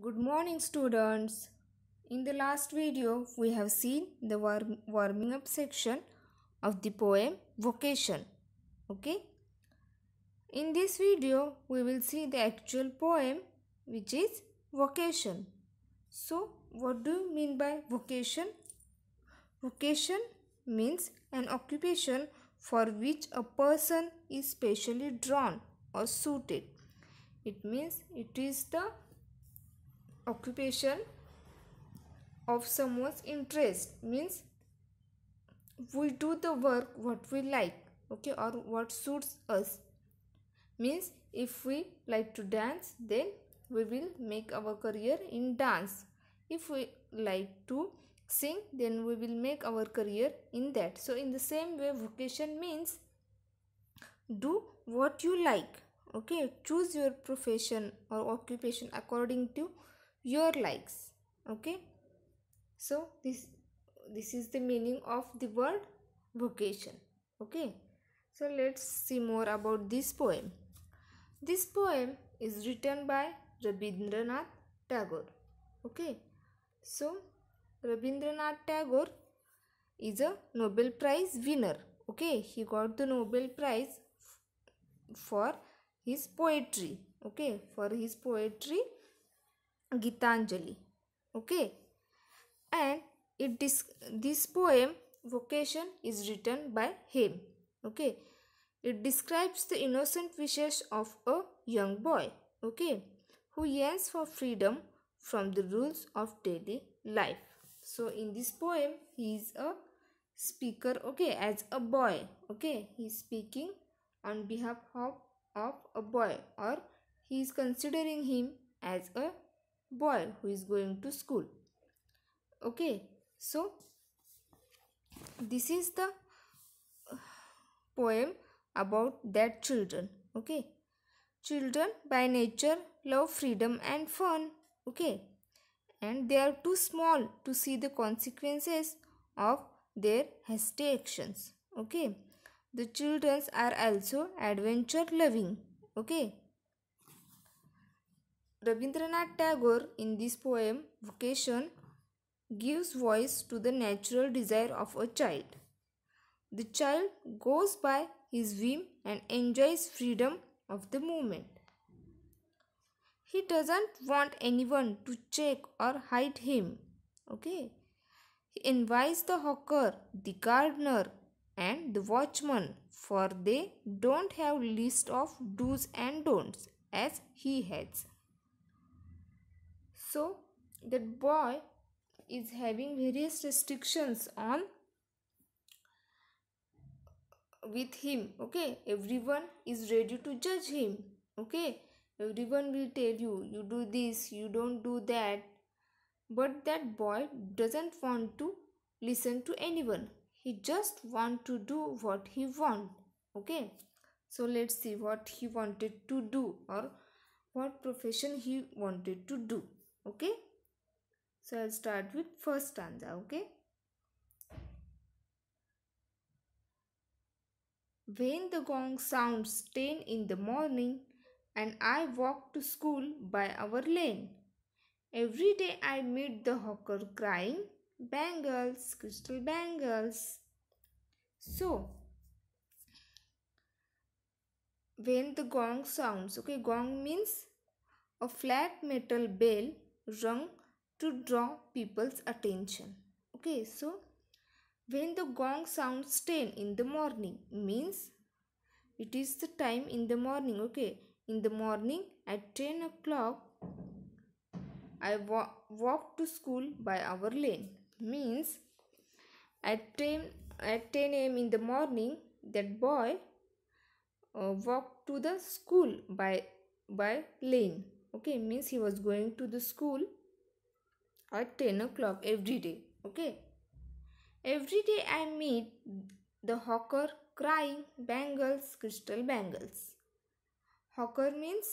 Good morning students. In the last video we have seen the warm, warming up section of the poem vocation. Okay. In this video we will see the actual poem which is vocation. So what do you mean by vocation? Vocation means an occupation for which a person is specially drawn or suited. It means it is the occupation of someone's interest means we do the work what we like okay or what suits us means if we like to dance then we will make our career in dance if we like to sing then we will make our career in that so in the same way vocation means do what you like okay choose your profession or occupation according to your likes okay so this this is the meaning of the word vocation okay so let's see more about this poem this poem is written by rabindranath tagore okay so rabindranath tagore is a nobel prize winner okay he got the nobel prize for his poetry okay for his poetry Gitanjali. Okay, and it this poem vocation is written by him. Okay, it describes the innocent wishes of a young boy. Okay, who yearns for freedom from the rules of daily life. So in this poem, he is a speaker. Okay, as a boy. Okay, he is speaking on behalf of of a boy or he is considering him as a boy who is going to school okay so this is the uh, poem about that children okay children by nature love freedom and fun okay and they are too small to see the consequences of their hasty actions okay the children are also adventure loving okay Rabindranath Tagore, in this poem, Vocation, gives voice to the natural desire of a child. The child goes by his whim and enjoys freedom of the moment. He doesn't want anyone to check or hide him. Okay. He invites the hawker, the gardener, and the watchman, for they don't have list of do's and don'ts as he has so that boy is having various restrictions on with him okay everyone is ready to judge him okay everyone will tell you you do this you don't do that but that boy doesn't want to listen to anyone he just want to do what he want okay so let's see what he wanted to do or what profession he wanted to do okay so i'll start with first stanza okay when the gong sounds 10 in the morning and i walk to school by our lane every day i meet the hawker crying bangles crystal bangles so when the gong sounds okay gong means a flat metal bell rung to draw people's attention. Okay, so when the gong sounds 10 in the morning means it is the time in the morning. Okay, in the morning at 10 o'clock I wa walk to school by our lane means at 10 at 10 a.m. in the morning that boy uh, walked to the school by by lane okay means he was going to the school at 10 o'clock every day okay every day i meet the hawker crying bangles crystal bangles hawker means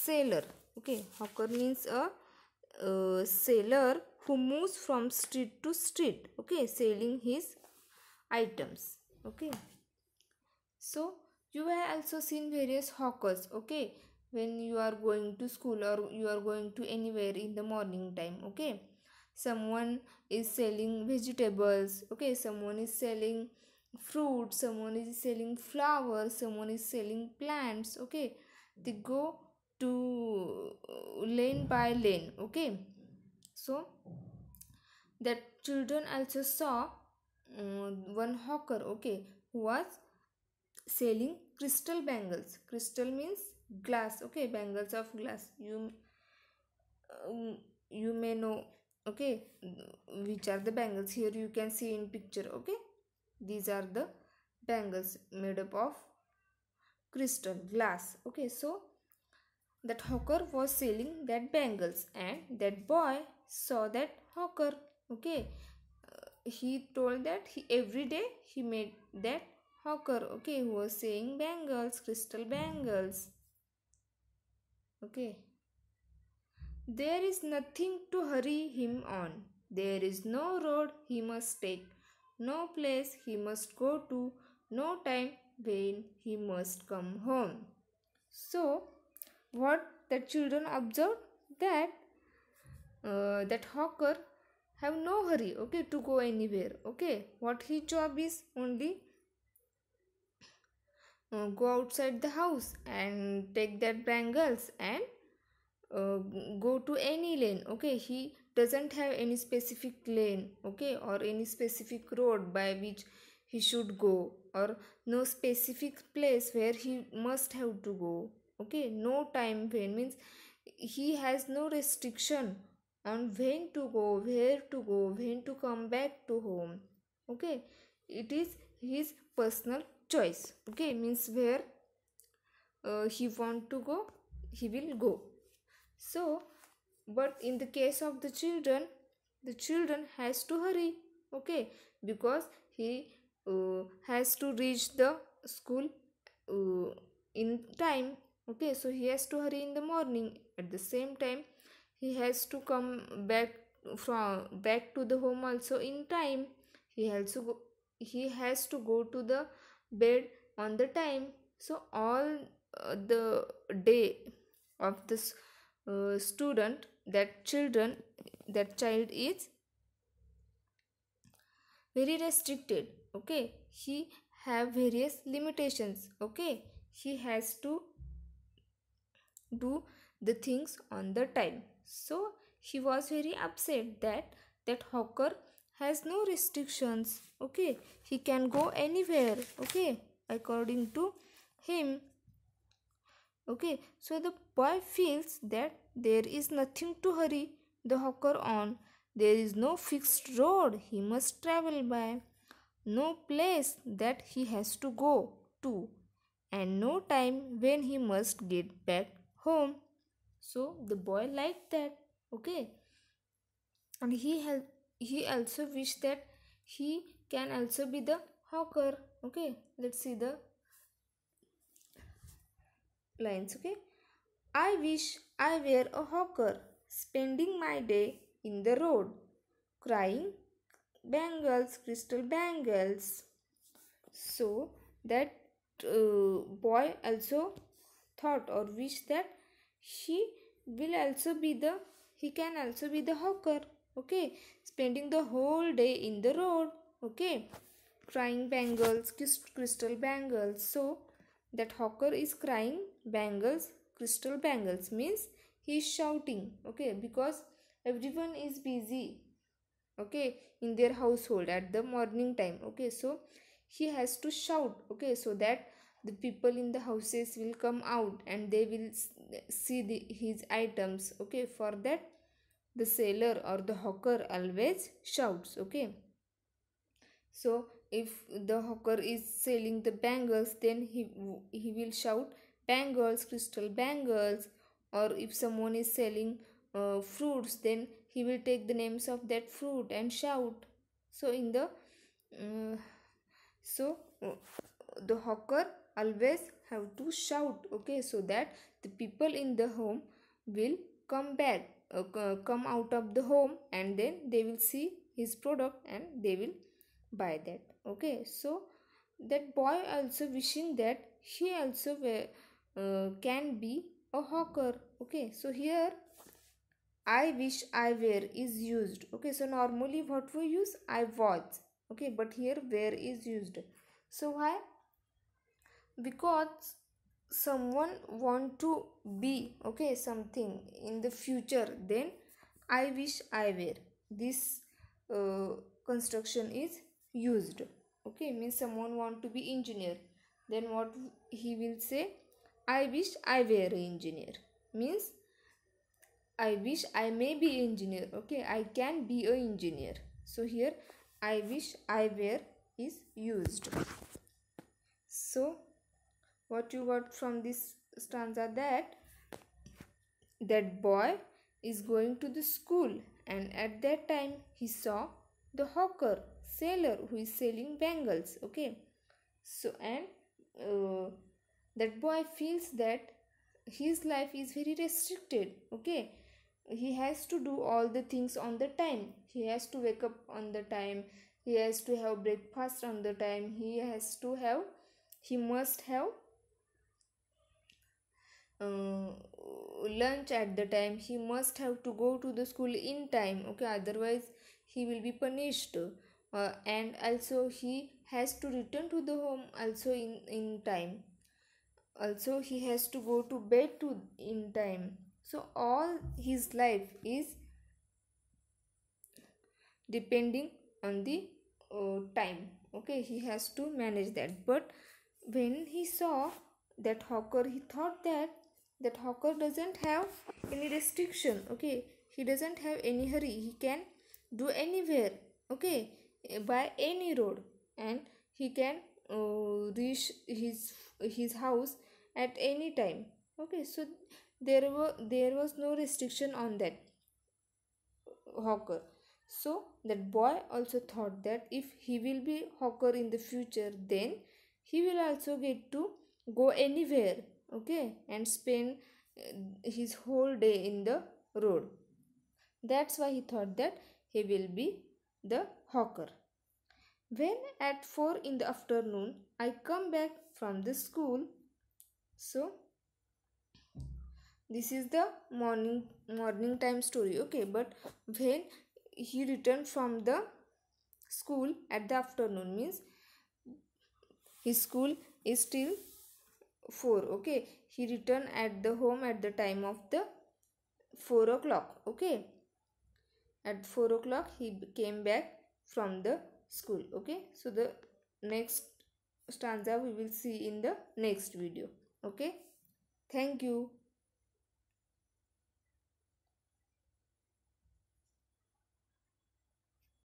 sailor okay hawker means a sailor who moves from street to street okay selling his items okay so you have also seen various hawkers okay when you are going to school or you are going to anywhere in the morning time okay someone is selling vegetables okay someone is selling fruit someone is selling flowers someone is selling plants okay they go to uh, lane by lane okay so that children also saw um, one hawker okay who was selling crystal bangles crystal means glass okay bangles of glass you um, you may know okay which are the bangles here you can see in picture okay these are the bangles made up of crystal glass okay so that hawker was selling that bangles and that boy saw that hawker okay uh, he told that he every day he made that hawker okay who was saying bangles crystal bangles okay there is nothing to hurry him on there is no road he must take no place he must go to no time when he must come home so what the children observed that uh, that hawker have no hurry okay to go anywhere okay what his job is only uh, go outside the house and take their bangles and uh, go to any lane okay he doesn't have any specific lane okay or any specific road by which he should go or no specific place where he must have to go okay no time frame means he has no restriction on when to go where to go when to come back to home okay it is his personal choice okay means where uh, he want to go he will go so but in the case of the children the children has to hurry okay because he uh, has to reach the school uh, in time okay so he has to hurry in the morning at the same time he has to come back from back to the home also in time he also go, he has to go to the bed on the time so all uh, the day of this uh, student that children that child is very restricted okay he have various limitations okay he has to do the things on the time so he was very upset that that hawker has no restrictions okay he can go anywhere okay according to him okay so the boy feels that there is nothing to hurry the hawker on there is no fixed road he must travel by no place that he has to go to and no time when he must get back home so the boy liked that okay and he helped he also wish that he can also be the hawker okay let's see the lines okay i wish i were a hawker spending my day in the road crying bangles crystal bangles so that uh, boy also thought or wished that he will also be the he can also be the hawker okay spending the whole day in the road okay crying bangles crystal bangles so that hawker is crying bangles crystal bangles means he is shouting okay because everyone is busy okay in their household at the morning time okay so he has to shout okay so that the people in the houses will come out and they will see the, his items okay for that the seller or the hawker always shouts okay so if the hawker is selling the bangles then he he will shout bangles crystal bangles or if someone is selling uh, fruits then he will take the names of that fruit and shout so in the uh, so uh, the hawker always have to shout okay so that the people in the home will come back uh, come out of the home and then they will see his product and they will buy that okay so that boy also wishing that he also uh, can be a hawker okay so here i wish i wear is used okay so normally what we use i was okay but here wear is used so why because someone want to be okay something in the future then i wish i were this uh, construction is used okay means someone want to be engineer then what he will say i wish i were engineer means i wish i may be engineer okay i can be a engineer so here i wish i were is used so what you got from this stanza that that boy is going to the school and at that time he saw the hawker sailor who is selling bangles okay so and uh, that boy feels that his life is very restricted okay he has to do all the things on the time he has to wake up on the time he has to have breakfast on the time he has to have he must have uh, lunch at the time he must have to go to the school in time okay otherwise he will be punished uh, and also he has to return to the home also in in time also he has to go to bed to in time so all his life is depending on the uh, time okay he has to manage that but when he saw that hawker he thought that that hawker doesn't have any restriction okay he doesn't have any hurry he can do anywhere okay eh, by any road and he can uh, reach his his house at any time okay so there were there was no restriction on that hawker so that boy also thought that if he will be hawker in the future then he will also get to go anywhere okay and spend uh, his whole day in the road that's why he thought that he will be the hawker when at 4 in the afternoon i come back from the school so this is the morning morning time story okay but when he returned from the school at the afternoon means his school is still 4 okay he returned at the home at the time of the 4 o'clock okay at 4 o'clock he came back from the school okay so the next stanza we will see in the next video okay thank you